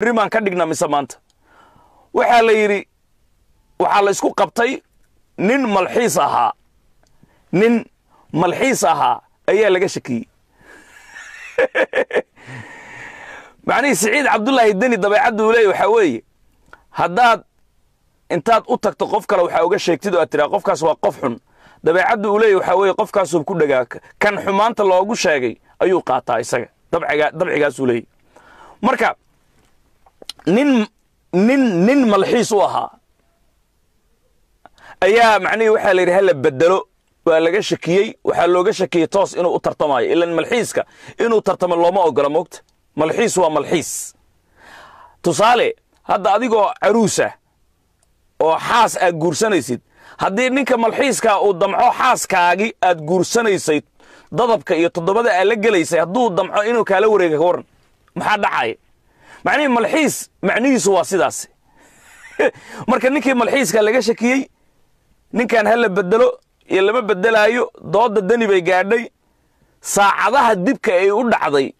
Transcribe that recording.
rimaan ka dhignaa mise maanta waxaa la yidhi waxaa la ysku qabtay nin malxiis ahaa nin malxiis ahaa ayaa laga shakiyey macnihii siciid cabdullaahi deni dabeecadda uu leey waxaa weeye haddaad intaad u tagto qof kale waxaa uga sheegtid oo aad tiraa qofkaas waa qof xun dabeecadda uu leey waxaa weeye qofkaasuu ku dhagaa kan xumaanta loogu sheegay ayuu qaataa isaga dabcigaasuu leeyey marka nin nin nin malxiis u ahaa ayaa macnihii waxaa la yidhi hala bedelo waa laga shakiyey waxaa looga shakiyey toos inuu u tartamaayo ilan malxiiska inuu tartamo looma ogola moogta malxiis waa malxiis tusaale hadda adigoo caruusah oo xaas aad guursanaysid haddii ninka malxiiskaa uu damco xaaskaagi aad guursanaysay dadabka iyo toddobada aad la gelaysay hadduu damco inuu kaala wareega ka warran maxaa dhacaya macnihii malxiis macnihiisu waa sidaas marka ninkii malxiiska laga shakiyey ninkan ha la bedelo iyo lama bedelaayo dooda dani bay gaadhay saacadaha dibka ay u dhacday